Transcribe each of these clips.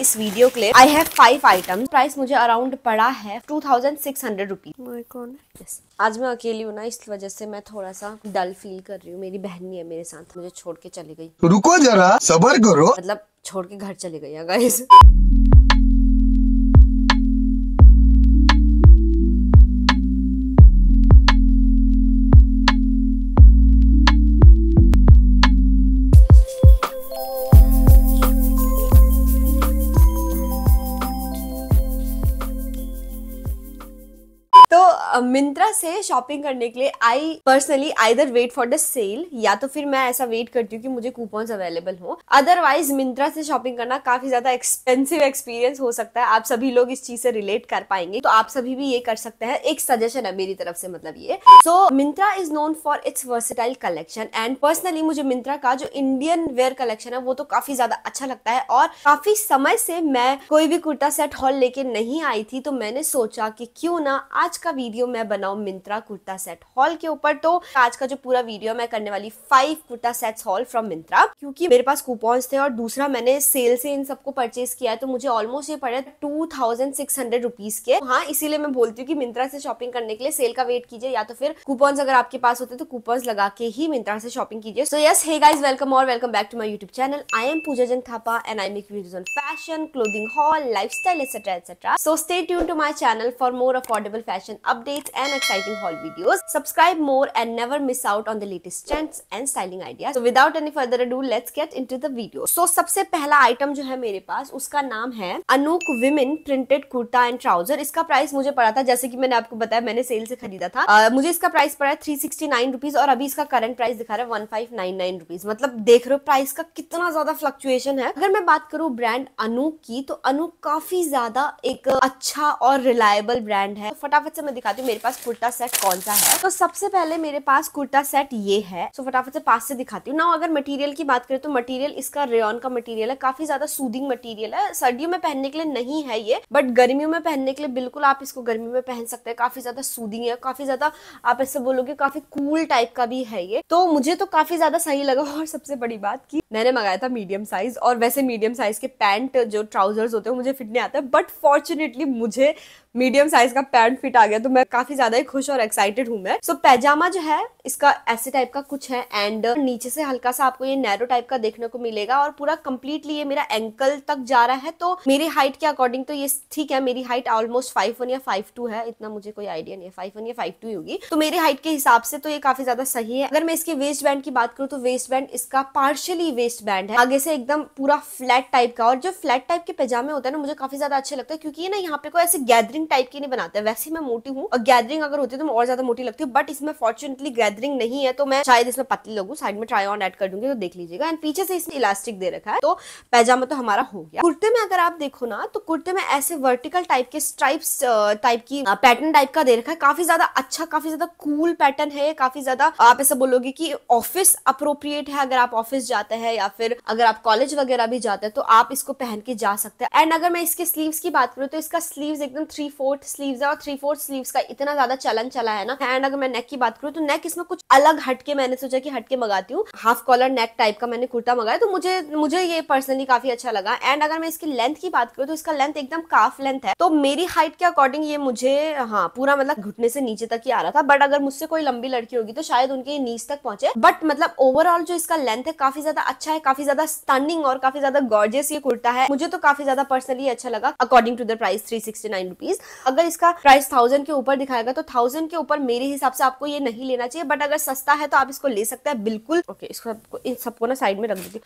इस video clip I have five item price मुझे around पड़ा है two thousand six hundred rupees आज मैं अकेली हूँ ना इस वजह से मैं थोड़ा सा डल फील कर रही हूँ मेरी बहन नहीं है मेरे साथ मुझे छोड़ के चली गई रुको जरा सबर करो मतलब छोड़ के घर चली गई है मिंत्रा से शॉपिंग करने के लिए I personally rather wait for the sale या तो फिर मैं ऐसा वेट करती हूँ कि मुझे कूपन अवेलेबल हो अदरवाइज मिंत्रा से शॉपिंग करना काफी ज्यादा एक्सपेंसिव एक्सपीरियंस हो सकता है आप सभी लोग इस चीज से रिलेट कर पाएंगे तो आप सभी भी ये कर सकते हैं एक सजेशन है मेरी तरफ से मतलब ये so Myntra is known for its versatile collection and personally मुझे मिंत्रा का जो इंडियन वेयर कलेक्शन है वो तो काफी ज्यादा अच्छा लगता है और काफी समय से मैं कोई भी कुर्ता सेट हॉल लेके नहीं आई थी तो मैंने सोचा कि क्यों ना आज का वीडियो वीडियो मैं बनाऊ मिंत्रा कुर्ता सेट हॉल के ऊपर तो आज का जो पूरा वीडियो मैं करने वाली five kurta set haul from Myntra क्योंकि मेरे पास कूपॉन्स थे और दूसरा मैंने सेल से इन सबको परचेज किया है तो मुझे ऑलमोस्ट ये पड़े two thousand six hundred rupees के तो हाँ इसीलिए मैं बोलती हूँ कि मिंत्रा से शॉपिंग करने के लिए सेल का वेट कीजिए या तो फिर कूपन्स अगर आपके पास होते तो कूपन्स लगा के ही मिंत्रा से शॉपिंग कीजिए so yes hey guys welcome और welcome back to my YouTube channel I am Pooja Jan Thapa and I make videos on fashion clothing haul lifestyle etcetera etcetera so stay tune to my channel for more affordable fashion update updates and exciting haul videos. Subscribe more and never miss out on the latest trends and styling ideas. So without any further ado, let's get into the video. So सबसे पहला item जो है मेरे पास उसका नाम है Anouk women printed kurta and trouser इसका price मुझे पड़ा था जैसे कि मैंने आपको बताया मैंने सेल से खरीदा था आ, मुझे इसका प्राइस पड़ा है थ्री सिक्सटी नाइन रुपीज और अभी इसका करंट प्राइस दिखा रहा है one five nine nine rupees मतलब देख रहे हो प्राइस का कितना ज्यादा फ्लक्चुएशन है अगर मैं बात करूँ ब्रांड अनूक की तो अनूक काफी ज्यादा एक अच्छा और रिलायबल ब्रांड है फटाफट से मैं दिखाती हूँ कि तो मेरे पास कुर्ता सेट कौन सा है तो सबसे पहले मेरे पास कुर्ता सेट ये है सो फटाफट से पास से दिखाती हूँ ना अगर मटेरियल की बात करें तो मटेरियल इसका रेन का मटेरियल है काफी ज्यादा सूदिंग मटेरियल है सर्दियों में पहनने के लिए नहीं है ये बट गर्मियों में पहनने के लिए बिल्कुल आप इसको गर्मी में पहन सकते हैं काफी ज्यादा सूदिंग है काफी ज्यादा आप ऐसे बोलोगे काफी कूल टाइप का भी है ये तो मुझे तो काफी ज्यादा सही लगा और सबसे बड़ी बात की मैंने मंगाया था मीडियम साइज और वैसे मीडियम साइज के पैंट जो ट्राउजर्स होते हैं मुझे फिट नहीं आता बट फॉर्चुनेटली मुझे मीडियम साइज का पैंट फिट आ गया तो मैं काफी ज्यादा ही खुश और एक्साइटेड हूँ मैं सो so, पैजामा जो है इसका ऐसे टाइप का कुछ है एंड uh, नीचे से हल्का सा आपको ये नैरो टाइप का देखने को मिलेगा और पूरा कम्प्लीटली ये मेरा एंकल तक जा रहा है तो मेरी हाइट के अकॉर्डिंग तो ये ठीक है मेरी हाइट ऑलमोस्ट फाइव वन या फाइव टू है इतना मुझे कोई आइडिया नहीं है फाइव वन या फाइव टू होगी तो मेरे हाइट के हिसाब से तो ये काफी ज्यादा सही है अगर मैं इसके वेस्ट बैंड की बात करूँ तो वेस्ट बैंड इसका पार्शली वेस्ट बैंड है आगे से एकदम पूरा फ्लैट टाइप का और जो फ्लैट टाइप के पैजामे होता है ना मुझे काफी ज्यादा अच्छा लगता है क्योंकि ये ना यहाँ पे कोई ऐसे गैदरिंग टाइप की नहीं बनाते वैसे मैं मोटी हूँ और गैदरिंग अगर होती है तो मैं और ज्यादा मोटी लगती हूँ बट इसमें फॉर्चुनेटली गैदरिंग नहीं है तो मैं शायद इसमें पतली लगू साइड में ट्राई ऑन एड कर दूंगी तो देख लीजिएगा एंड पीछे से इसने इलास्टिक दे रखा है तो पैजामा तो हमारा हो गया कुर्ते में अगर आप देखो ना तो कुर्ते में ऐसे वर्टिकल टाइप के स्ट्राइप टाइप की पैटर्न टाइप का दे रखा है काफी ज्यादा अच्छा काफी ज्यादा कूल पैटर्न है काफी ज्यादा आप ऐसा बोलोगे की ऑफिस अप्रोप्रिएट है अगर आप ऑफिस जाते हैं या फिर अगर आप कॉलेज वगैरह भी जाते हैं तो आप इसको पहन के जा सकते हैं एंड अगर मैं इसके स्लीव्स की बात करूँ तो इसका स्लीव्स एकदम थ्री फोर्थ स्लीव्स है और थ्री फोर्थ स्लीव्स का इतना ज्यादा चलन चला है ना एंड अगर मैं नेक की बात करूँ तो नेक इसमें कुछ अलग हटके मैंने सोचा कि हटके मंगाती हूँ हाफ कॉलर नेक टाइप का मैंने कुर्ता मंगाया तो मुझे मुझे ये पर्सनली काफी अच्छा लगा एंड अगर मैं इसकी लेंथ की बात करूँ तो इसका लेंथ एकदम काफ लेंथ है तो मेरी हाइट के अकॉर्डिंग ये मुझे हाँ पूरा मतलब घुटने से नीचे तक ही आ रहा था बट अगर मुझसे कोई लंबी लड़की होगी तो शायद उनके नीच तक पहुंचे बट मतलब ओवरऑल जो इसका लेंथ है काफी ज्यादा अच्छा है काफी ज्यादा स्टनिंग और काफी ज्यादा गॉर्जियस ये कुर्ता है मुझे तो काफी ज्यादा पर्सनली अच्छा लगा according to the price three sixty nine rupees अगर इसका प्राइस थाउजेंड के ऊपर दिखाएगा तो थाउजेंड के ऊपर मेरे हिसाब से आपको ये नहीं लेना चाहिए बट अगर सस्ता है तो आप इसको ले सकते हैं बिल्कुल ओके इसको सबको इन सबको ना साइड में रख देती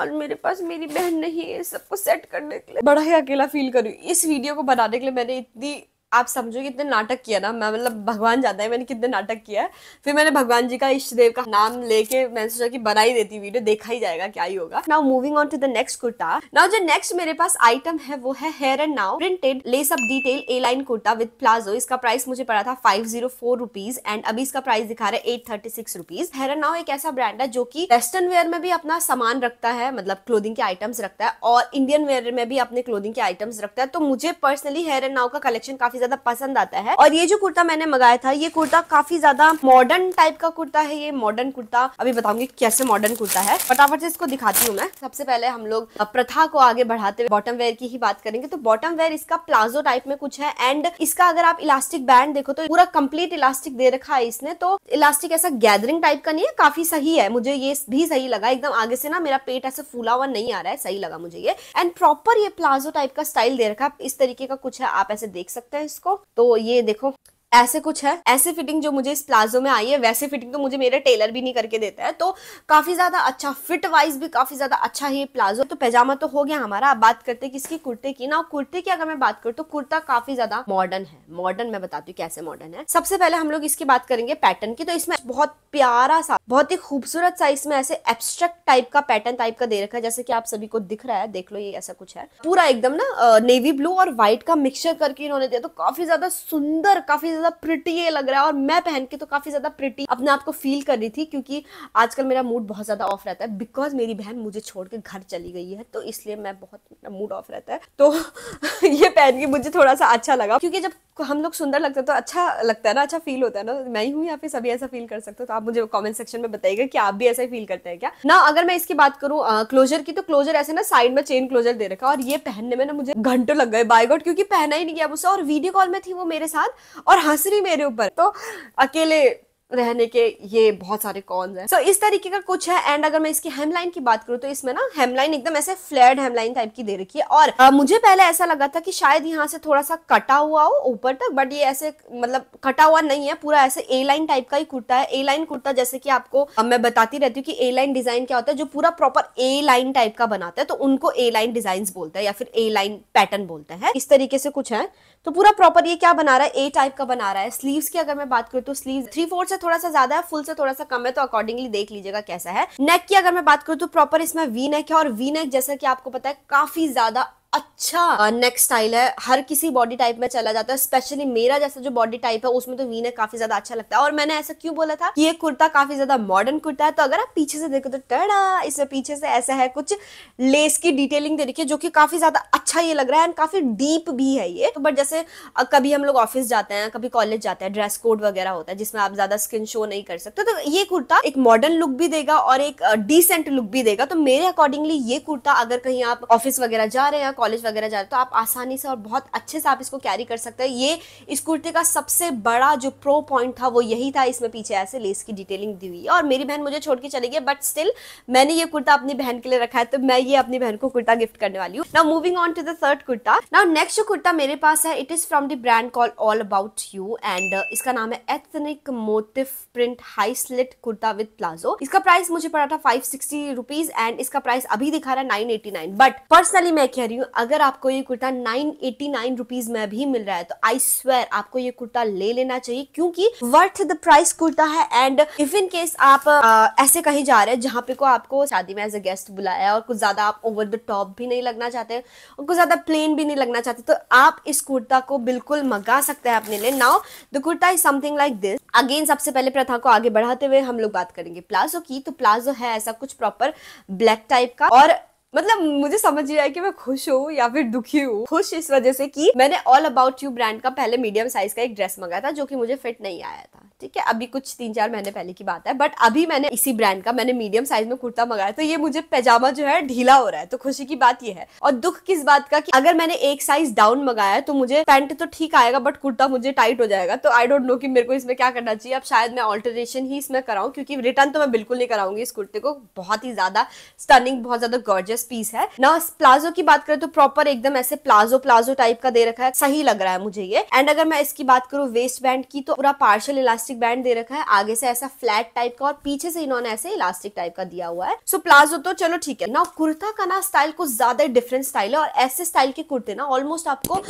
और मेरे पास मेरी बहन नहीं है सबको सेट करने के लिए बड़ा ही अकेला फील करूँ इस वीडियो को बनाने के लिए मैंने इतनी आप समझो कितने नाटक किया ना मैं मतलब भगवान जाता है मैंने कितने नाटक किया है फिर मैंने भगवान जी का इष्ट देव का नाम लेके मैंने सोचा कि बनाई देती वीडियो देखा ही जाएगा क्या ही होगा now moving on to the next kurta now जो नेक्स्ट मेरे पास आइटम है वो है here and now printed lace up detail A line kurta with palazzo इसका प्राइस मुझे पड़ा था five zero four rupees and अभी इसका प्राइस दिखा रहे eight thirty six rupees here and now एक ऐसा ब्रांड है जो की वेस्टर्न वेयर में भी अपना सामान रखता है मतलब क्लोदिंग के आइटम्स रखता है और इंडियन वेयर में भी अपने क्लोदिंग के आइटम्स रखता है तो मुझे पर्सनली हेयर एंड नाउ का कलेक्शन काफी काफी ज्यादा पसंद आता है और ये जो कुर्ता मैंने मंगाया था ये कुर्ता काफी ज्यादा मॉडर्न टाइप का कुर्ता है ये मॉडर्न कुर्ता अभी बताऊंगी कैसे मॉडर्न कुर्ता है फटाफट से इसको दिखाती हूँ मैं सबसे पहले हम लोग प्रथा को आगे बढ़ाते हुए बॉटम वेयर की ही बात करेंगे तो बॉटम वेयर इसका प्लाजो टाइप में कुछ है एंड इसका अगर आप इलास्टिक बैंड देखो तो पूरा कंप्लीट इलास्टिक दे रखा है इसने तो इलास्टिक ऐसा गैदरिंग टाइप का नहीं है काफी सही है मुझे ये भी सही लगा एकदम आगे से ना मेरा पेट ऐसे फूला हुआ नहीं आ रहा है सही लगा मुझे ये एंड प्रॉपर ये प्लाजो टाइप का स्टाइल दे रखा है इस तरीके का कुछ है आप ऐसे देख सकते हैं इसको तो ये देखो ऐसे कुछ है ऐसे फिटिंग जो मुझे इस प्लाजो में आई है वैसे फिटिंग तो मुझे मेरे टेलर भी नहीं करके देता है तो काफी ज्यादा अच्छा फिट वाइज भी काफी ज्यादा अच्छा ये प्लाजो तो पैजामा तो हो गया हमारा अब बात करते हैं किसकी कुर्ते की ना कुर्ते की अगर मैं बात करूँ तो कुर्ता काफी ज्यादा मॉडर्न है मॉडर्न मैं बताती हूँ कैसे मॉडर्न है सबसे पहले हम लोग इसकी बात करेंगे पैटर्न की तो इसमें बहुत प्यारा सा बहुत ही खूबसूरत साइज में ऐसे एब्स्ट्रैक्ट टाइप का पैटर्न टाइप का दे रखा है जैसे कि आप सभी को दिख रहा है देख लो ये ऐसा कुछ है पूरा एकदम ना नेवी ब्लू और व्हाइट का मिक्सचर करके इन्होंने दिया तो काफी ज्यादा सुंदर काफी ज्यादा प्रिटी ये लग रहा है और मैं पहन के तो काफी ज्यादा प्रिटी अपने आप को फील कर रही थी क्योंकि आजकल मेरा मूड बहुत ज्यादा ऑफ रहता है बिकॉज मेरी बहन मुझे छोड़ के घर चली गई है तो इसलिए मैं बहुत मेरा मूड ऑफ रहता है तो ये पहन के मुझे थोड़ा सा अच्छा लगा क्योंकि जब हम लोग सुंदर लगते हैं तो अच्छा लगता है ना अच्छा फील होता है ना मैं ही हूँ या फिर सभी ऐसा फील कर सकते हो आप मुझे कमेंट सेक्शन में बताइएगा कि आप भी ऐसा फील करते हैं क्या ना अगर मैं इसकी बात करूँ क्लोजर की तो क्लोजर ऐसे ना साइड में चेन क्लोजर दे रखा और ये पहनने में ना मुझे घंटों लग गए बाय गॉड क्योंकि पहना ही नहीं गया मुझसे और वीडियो कॉल में थी वो मेरे साथ और हंस रही मेरे ऊपर तो अकेले रहने के ये बहुत सारे कॉन्स हैं सो so, इस तरीके का कुछ है एंड अगर मैं इसकी हेमलाइन की बात करूँ तो इसमें ना हेमलाइन एकदम ऐसे फ्लैट हेमलाइन टाइप की दे रखी है और आ, मुझे पहले ऐसा लगा था कि शायद यहाँ से थोड़ा सा कटा हुआ हो ऊपर तक बट ये ऐसे मतलब कटा हुआ नहीं है पूरा ऐसे ए लाइन टाइप का ही कुर्ता है ए लाइन कुर्ता जैसे कि आपको आ, मैं बताती रहती हूँ कि ए लाइन डिजाइन क्या होता है जो पूरा प्रॉपर ए लाइन टाइप का बनाता है तो उनको ए लाइन डिजाइन बोलता है या फिर ए लाइन पैटर्न बोलता है इस तरीके से कुछ है तो पूरा प्रॉपर ये क्या बना रहा है ए टाइप का बना रहा है स्लीव्स की अगर मैं बात करूँ तो स्लीव थ्री फोर्थ से थोड़ा सा ज्यादा है फुल से थोड़ा सा कम है तो अकॉर्डिंगली देख लीजिएगा कैसा है नेक की अगर मैं बात करूँ तो प्रॉपर इसमें वी नेक है और वी नेक जैसा कि आपको पता है काफी ज्यादा अच्छा नेक्स्ट स्टाइल है हर किसी बॉडी टाइप में चला जाता है स्पेशली मेरा जैसा जो बॉडी टाइप है उसमें तो वी नेक काफी ज्यादा अच्छा लगता है और मैंने ऐसा क्यों बोला था कि ये कुर्ता काफी ज्यादा मॉडर्न कुर्ता है तो अगर आप पीछे से देखो तो टड़ा इसमें पीछे से ऐसा है कुछ लेस की डिटेलिंग दे रखी है जो कि काफी ज्यादा अच्छा ये लग रहा है एंड काफी डीप भी है ये तो बट जैसे कभी हम लोग ऑफिस जाते हैं कभी कॉलेज जाते हैं ड्रेस कोड वगैरह होता है जिसमें आप ज्यादा स्किन शो नहीं कर सकते तो ये कुर्ता एक मॉडर्न लुक भी देगा और एक डिसेंट लुक भी देगा तो मेरे अकॉर्डिंगली ये कुर्ता अगर कहीं आप ऑफिस वगैरह जा रहे हैं कॉलेज वगैरह जा रहे हो तो आप आसानी से और बहुत अच्छे से आप इसको कैरी कर सकते हैं ये इस कुर्ते का सबसे बड़ा जो प्रो पॉइंट था वो यही था इसमें पीछे ऐसे लेस की डिटेलिंग दी हुई है और मेरी बहन मुझे छोड़ के चली गई बट स्टिल मैंने ये कुर्ता अपनी बहन के लिए रखा है तो मैं ये अपनी बहन को कुर्ता गिफ्ट करने वाली हूँ ना moving on to the third kurta ना नेक्स्ट जो कुर्ता मेरे पास है it is from the brand call all about you and इसका नाम है ethnic motif print high slit kurta with palazzo इसका प्राइस मुझे पड़ा था फाइव सिक्सटी रुपीज एंड इसका प्राइस अभी दिखा रहा है nine eighty nine but personally मैं कह रही हूँ अगर आपको ये kurta nine eighty nine rupees में भी मिल रहा है तो आई स्वेर आपको ये कुर्ता ले लेना चाहिए क्योंकि वर्थ द प्राइस कुर्ता है एंड इफ इन केस आप आ, ऐसे कहीं जा रहे हैं जहां पे को आपको शादी में एज अ गेस्ट बुलाया है और कुछ ज्यादा आप ओवर द टॉप भी नहीं लगना चाहते और कुछ ज्यादा प्लेन भी नहीं लगना चाहते तो आप इस कुर्ता को बिल्कुल मंगा सकते हैं अपने लिए now the kurta is something like this again सबसे पहले प्रथा को आगे बढ़ाते हुए हम लोग बात करेंगे प्लाजो की तो प्लाजो है ऐसा कुछ प्रॉपर ब्लैक टाइप का और मतलब मुझे समझ नहीं आया कि मैं खुश हूँ या फिर दुखी हूँ खुश इस वजह से कि मैंने ऑल अबाउट यू ब्रांड का पहले मीडियम साइज का एक ड्रेस मंगाया था जो कि मुझे फिट नहीं आया था ठीक है अभी कुछ तीन चार महीने पहले की बात है बट अभी मैंने इसी ब्रांड का मैंने मीडियम साइज में कुर्ता मंगाया तो ये मुझे पैजामा जो है ढीला हो रहा है तो खुशी की बात ये है और दुख किस बात का कि अगर मैंने एक साइज डाउन मंगाया है तो मुझे पैंट तो ठीक आएगा बट कुर्ता मुझे टाइट हो जाएगा तो आई डोंट नो कि मेरे को इसमें क्या करना चाहिए अब शायद मैं ऑल्टरेशन ही इसमें कराऊँ क्योंकि रिटर्न तो मैं बिल्कुल नहीं कराऊंगी इस कुर्ते को बहुत ही ज्यादा स्टनिंग बहुत ज्यादा गॉर्जियस पीस है ना प्लाजो की बात करें तो प्रॉपर एकदम ऐसे प्लाजो प्लाजो टाइप का दे रखा है सही लग रहा है मुझे ये एंड अगर मैं इसकी बात करूँ वेस्ट बैंड की तो पूरा पार्शल इलास्टिक इलास्टिक बैंड दे रखा है आगे से ऐसा फ्लैट टाइप का और पीछे से इन्होंने ऐसे इलास्टिक टाइप का दिया हुआ है सो so, प्लाजो तो चलो ठीक है ना कुर्ता का ना स्टाइल कुछ ज्यादा डिफरेंट स्टाइल है और ऐसे स्टाइल के कुर्ते ना ऑलमोस्ट आपको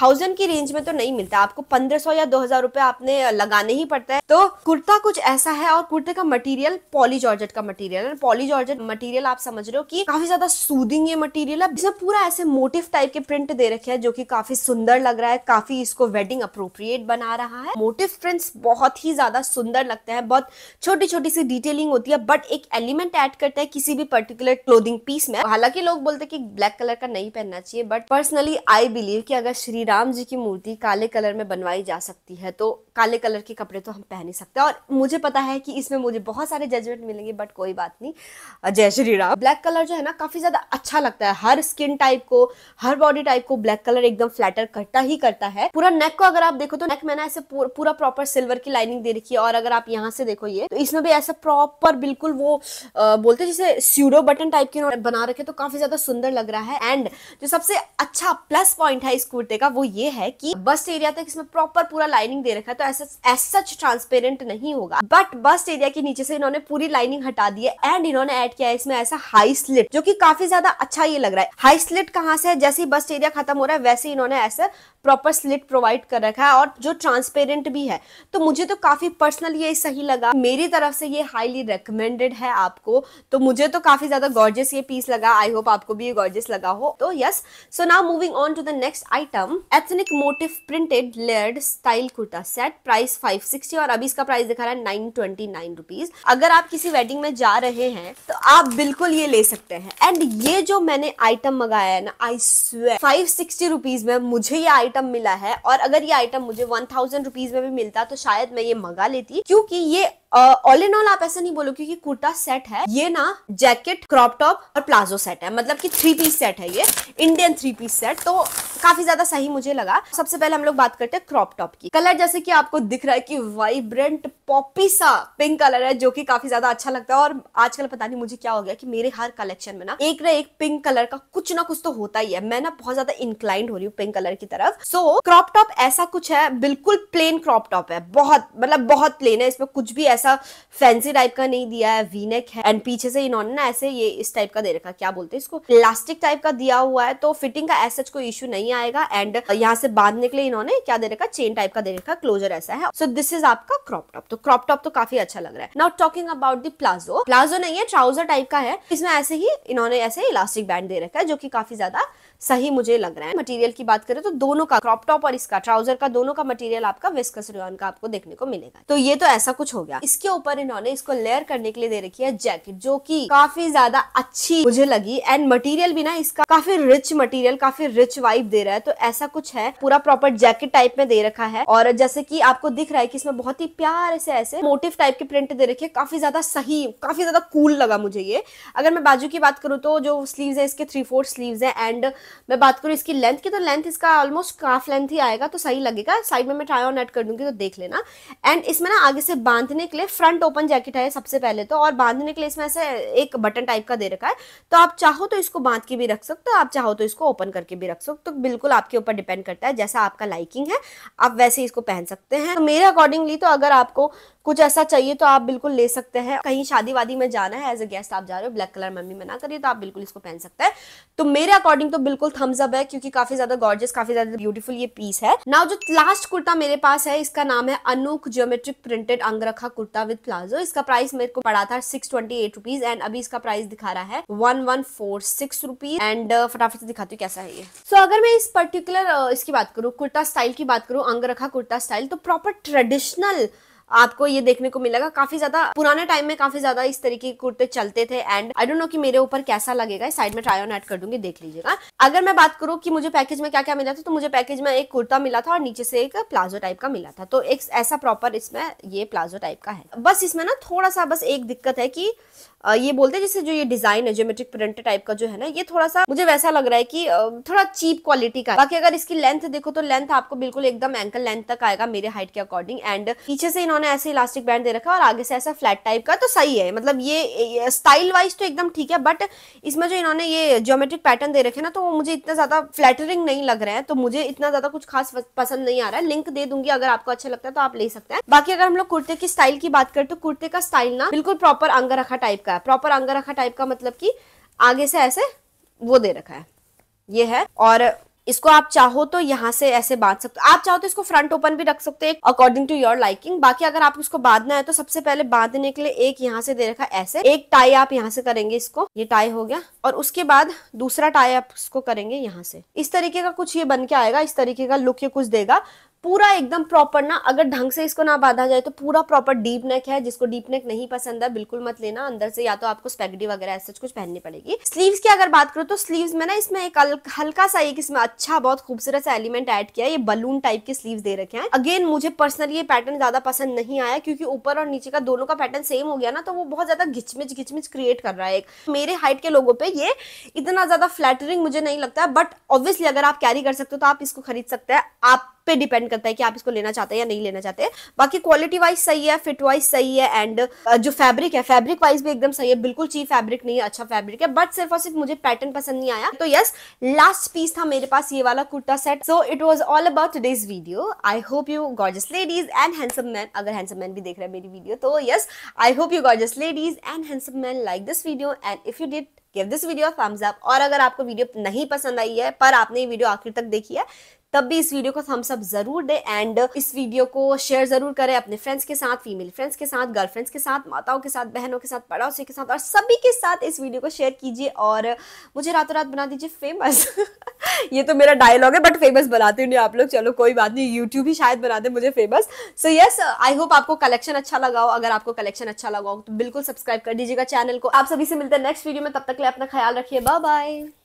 थाउजेंड की रेंज में तो नहीं मिलता आपको पंद्रह सौ या दो हजार रुपए आपने लगाने ही पड़ता है तो कुर्ता कुछ ऐसा है और कुर्ते का मटीरियल पॉलीजॉर्ज का मटीरियल है मटीरियल आप समझ रहे हो कि काफी ज्यादा सूदिंग ये मटीरियल है जिसमें पूरा ऐसे मोटिव टाइप के प्रिंट दे रखे हैं जो कि काफी सुंदर लग रहा है काफी इसको वेडिंग अप्रोप्रिएट बना रहा है मोटिव प्रिंट्स बहुत बहुत ही ज़्यादा सुंदर लगते हैं बहुत छोटी छोटी सी डिटेलिंग होती है बट एक एलिमेंट ऐड करता है किसी भी पर्टिकुलर क्लोदिंग पीस में हालांकि लोग बोलते हैं कि ब्लैक कलर का नहीं पहनना चाहिए बट पर्सनली आई बिलीव कि अगर श्री राम जी की मूर्ति काले कलर में बनवाई जा सकती है तो काले कलर के कपड़े तो हम पहन ही सकते हैं और मुझे पता है कि इसमें मुझे बहुत सारे जजमेंट मिलेंगे बट कोई बात नहीं जय श्री राम ब्लैक कलर जो है ना काफ़ी ज़्यादा अच्छा लगता है हर स्किन टाइप को हर बॉडी टाइप को ब्लैक कलर एकदम फ्लैटर करता ही करता है पूरा नेक को अगर आप देखो तो नेक मैंने ऐसे पूरा प्रॉपर सिल्वर की लाइनिंग दे रखी है और अगर आप यहाँ से देखो ये तो इसमें भी ऐसा प्रॉपर बिल्कुल वो आ, बोलते हैं जैसे स्यूडो बटन टाइप के बना रखे तो काफी ज्यादा सुंदर लग रहा है एंड जो सबसे अच्छा प्लस पॉइंट है इस कुर्ते का वो ये है कि बस्ट एरिया तक इसमें प्रॉपर पूरा लाइनिंग दे रखा है तो ऐसा सच ट्रांसपेरेंट नहीं होगा बट बस्ट एरिया के नीचे से इन्होंने पूरी लाइनिंग हटा दी है एंड इन्होंने ऐड किया है इसमें ऐसा हाई स्लिट जो कि काफी ज्यादा अच्छा ये लग रहा है हाई स्लिट कहाँ से है जैसे ही बस्ट एरिया खत्म हो रहा है वैसे इन्होंने ऐसा प्रॉपर स्लिट प्रोवाइड कर रखा है और जो ट्रांसपेरेंट भी है तो मुझे मुझे तो काफ़ी पर्सनल ये सही लगा मेरी तरफ से ये हाईली रिकमेंडेड है आपको तो मुझे तो काफ़ी ज़्यादा गॉर्जियस ये पीस लगा आई होप आपको भी ये गॉर्जियस लगा हो तो yes so now moving on to the next item ethnic motif printed layered style kurta set price sixty और अभी इसका प्राइस दिखा रहा है नाइन ट्वेंटी नाइन रुपीज अगर आप किसी वेडिंग में जा रहे हैं तो आप बिल्कुल ये ले सकते हैं एंड ये जो मैंने आइटम मंगाया है ना I swear five sixty rupees में मुझे ये आइटम मिला है और अगर ये आइटम मुझे वन थाउजेंड रुपीज में भी मिलता तो शायद मैं ये मंगा लेती क्योंकि ये ऑल इन ऑल आप ऐसा नहीं बोलो क्योंकि कुर्ता सेट है ये ना जैकेट क्रॉप टॉप और प्लाजो सेट है मतलब कि थ्री पीस सेट है ये इंडियन थ्री पीस सेट तो काफी ज्यादा सही मुझे लगा सबसे पहले हम लोग बात करते हैं क्रॉप टॉप की कलर जैसे कि आपको दिख रहा है कि वाइब्रेंट पॉपी सा पिंक कलर है जो कि काफी ज्यादा अच्छा लगता है और आजकल पता नहीं मुझे क्या हो गया कि मेरे हर कलेक्शन में ना एक ना एक पिंक कलर का कुछ ना कुछ तो होता ही है मैं ना बहुत ज्यादा इंक्लाइंड हो रही हूँ पिंक कलर की तरफ सो क्रॉप टॉप ऐसा कुछ है बिल्कुल प्लेन क्रॉप टॉप है बहुत मतलब बहुत प्लेन है इसमें कुछ भी ऐसा ऐसा फैंसी टाइप का नहीं दिया है वीनेक है एंड पीछे से इन्होंने ना ऐसे ये इस टाइप का दे रखा क्या बोलते हैं इसको प्लास्टिक टाइप का दिया हुआ है तो फिटिंग का ऐसा कोई इशू नहीं आएगा एंड यहाँ से बांधने के लिए इन्होंने क्या दे रखा चेन टाइप का दे रखा क्लोजर ऐसा है सो दिस इज आपका क्रॉप टॉप तो क्रॉप टॉप तो काफी अच्छा लग रहा है now talking about the palazzo palazzo नहीं है ट्राउजर टाइप का है इसमें ऐसे ही इन्होंने ऐसे इलास्टिक बैंड दे रखा है जो की काफी ज्यादा सही मुझे लग रहा है मटेरियल की बात करें तो दोनों का क्रॉप टॉप और इसका ट्राउजर का दोनों का मटेरियल आपका विस्कस रियॉन का आपको देखने को मिलेगा तो ये तो ऐसा कुछ हो गया इसके ऊपर इन्होंने इसको लेयर करने के लिए दे रखी है जैकेट जो की काफी ज्यादा अच्छी मुझे लगी एंड मटीरियल भी ना इसका काफी रिच मटीरियल काफी रिच वाइब दे रहा है तो ऐसा कुछ है पूरा प्रॉपर जैकेट टाइप में दे रखा है और जैसे की आपको दिख रहा है की इसमें बहुत ही प्यार से ऐसे मोटिव टाइप के प्रिंट दे रखे काफी ज्यादा सही काफी ज्यादा कूल लगा मुझे ये अगर मैं बाजू की बात करूँ तो जो स्लीव्स है इसके थ्री फोर्थ स्लीव्स है एंड मैं बात करूँ इसकी लेंथ की तो लेंथ इसका ऑलमोस्ट काफ लेंथ ही आएगा तो सही लगेगा साइड में मैं ट्राई ऑन एड कर दूंगी तो देख लेना एंड इसमें ना आगे से बांधने के लिए फ्रंट ओपन जैकेट है सबसे पहले तो और बांधने के लिए इसमें ऐसे एक बटन टाइप का दे रखा है तो आप चाहो तो इसको बांध के भी रख सकते हो आप चाहो तो इसको ओपन करके भी रख सकते हो तो बिल्कुल आपके ऊपर डिपेंड करता है जैसा आपका लाइकिंग है आप वैसे इसको पहन सकते हैं तो मेरे अकॉर्डिंगली तो अगर आपको कुछ ऐसा चाहिए तो आप बिल्कुल ले सकते हैं कहीं शादी वादी में जाना है एज अ गेस्ट आप जा रहे हो ब्लैक कलर मम्मी मना करिए तो आप बिल्कुल इसको पहन सकते हैं तो मेरे अकॉर्डिंग तो बिल्कुल थम्स अप है क्योंकि काफी ज्यादा गॉर्जियस काफी ज्यादा ब्यूटीफुल ये पीस है नाउ जो लास्ट कुर्ता मेरे पास है इसका नाम है Anouk geometric printed angrakha kurta with palazzo इसका प्राइस मेरे को पड़ा था six twenty eight rupees and अभी इसका प्राइस दिखा रहा है one one four six rupees and फटाफट से दिखाती हूँ कैसा है ये सो so, अगर मैं इस पर्टिकुलर uh, इसकी बात करूँ कुर्ता स्टाइल की बात करूँ अंगरखा कुर्ता स्टाइल तो प्रॉपर ट्रेडिशनल आपको ये देखने को मिलेगा काफी ज्यादा पुराने टाइम में काफी ज्यादा इस तरीके के कुर्ते चलते थे एंड आई डोंट नो कि मेरे ऊपर कैसा लगेगा साइड में ट्राई ऑन ऐड कर दूंगी देख लीजिएगा अगर मैं बात करूँ कि मुझे पैकेज में क्या क्या मिला था तो मुझे पैकेज में एक कुर्ता मिला था और नीचे से एक प्लाजो टाइप का मिला था तो एक ऐसा प्रॉपर इसमें ये प्लाजो टाइप का है बस इसमें ना थोड़ा सा बस एक दिक्कत है कि ये बोलते हैं जैसे जो ये डिजाइन है ज्योमेट्रिक प्रिंट टाइप का जो है ना ये थोड़ा सा मुझे वैसा लग रहा है कि थोड़ा चीप क्वालिटी का बाकी अगर इसकी लेंथ देखो तो लेंथ आपको बिल्कुल एकदम एंकल लेंथ तक आएगा मेरे हाइट के अकॉर्डिंग एंड पीछे से इन्होंने इन्होंने ऐसे इलास्टिक बैंड दे रखा है और आगे से ऐसा फ्लैट टाइप का तो सही है मतलब ये स्टाइल वाइज तो एकदम ठीक है बट इसमें जो इन्होंने ये ज्योमेट्रिक पैटर्न दे रखे ना तो मुझे इतना ज़्यादा फ्लैटरिंग नहीं लग रहा है तो मुझे इतना ज़्यादा कुछ खास पसंद नहीं आ रहा है लिंक दे दूंगी अगर आपको अच्छा लगता है तो आप ले सकते हैं बाकी अगर हम लोग कुर्ते की स्टाइल की बात करें तो कुर्ते का स्टाइल ना बिल्कुल प्रॉपर अंगा रखा टाइप का है प्रॉपर अंगा रखा टाइप का मतलब की आगे से ऐसे वो दे रखा है ये है और इसको आप चाहो तो यहाँ से ऐसे बांध सकते हो आप चाहो तो इसको फ्रंट ओपन भी रख सकते हैं अकॉर्डिंग टू योर लाइकिंग बाकी अगर आप इसको बांधना है तो सबसे पहले बांधने के लिए एक यहाँ से दे रखा ऐसे एक टाई आप यहाँ से करेंगे इसको ये टाई हो गया और उसके बाद दूसरा टाई आप इसको करेंगे यहाँ से इस तरीके का कुछ ये बन के आएगा इस तरीके का लुक ये कुछ देगा पूरा एकदम प्रॉपर ना अगर ढंग से इसको ना बांधा जाए तो पूरा प्रॉपर डीप नेक है जिसको डीप नेक नहीं पसंद है बिल्कुल मत लेना अंदर से या तो आपको स्पेगडी वगैरह ऐसा कुछ पहननी पड़ेगी स्लीव्स की अगर बात करो तो स्लीव्स में ना इसमें एक हल्का सा एक इसमें अच्छा बहुत खूबसूरत सा एलिमेंट ऐड किया ये बलून टाइप के स्लीव दे रखे हैं अगेन मुझे पर्सनली ये पैटर्न ज्यादा पसंद नहीं आया क्योंकि ऊपर और नीचे का दोनों का पैटर्न सेम हो गया ना तो वो बहुत ज्यादा घिचमिच घिचमिच क्रिएट कर रहा है एक मेरे हाइट के लोगों पे ये इतना ज्यादा फ्लैटरिंग मुझे नहीं लगता बट ऑब्वियसली अगर आप कैरी कर सकते हो तो आप इसको खरीद सकते हैं आप पे डिपेंड करता है कि आप इसको लेना चाहते हैं या नहीं लेना चाहते बाकी क्वालिटी वाइज सही है फिट वाइज सही है एंड जो फैब्रिक है फैब्रिक वाइज भी एकदम सही है बिल्कुल चीप फैब्रिक नहीं है अच्छा फैब्रिक है बट सिर्फ और सिर्फ मुझे पैटर्न पसंद नहीं आया तो यस लास्ट पीस था मेरे पास ये वाला kurta set so it was all about today's video I hope you gorgeous ladies and handsome man अगर हैंडसम मैन भी देख रहे हैं मेरी वीडियो तो yes I hope you gorgeous ladies and handsome man like this video and if you did give this video thumbs up और अगर आपको वीडियो नहीं पसंद आई है पर आपने ये वीडियो आखिर तक देखी है तब भी इस वीडियो को थम्स अप जरूर दें एंड इस वीडियो को शेयर जरूर करें अपने फ्रेंड्स के साथ फीमेल फ्रेंड्स के साथ गर्लफ्रेंड्स के साथ माताओं के साथ बहनों के साथ पड़ोसियों के साथ और सभी के साथ इस वीडियो को शेयर कीजिए और मुझे रातों रात बना दीजिए फेमस ये तो मेरा डायलॉग है बट फेमस बनाते ही नहीं आप लोग चलो कोई बात नहीं यूट्यूब ही शायद बना दे मुझे famous so yes I hope आपको कलेक्शन अच्छा लगाओ अगर आपको कलेक्शन अच्छा लगाओ तो बिल्कुल सब्सक्राइब कर दीजिएगा चैनल को आप सभी से मिलते हैं नेक्स्ट वीडियो में तब तक लिए अपना ख्याल रखिए बाय बाय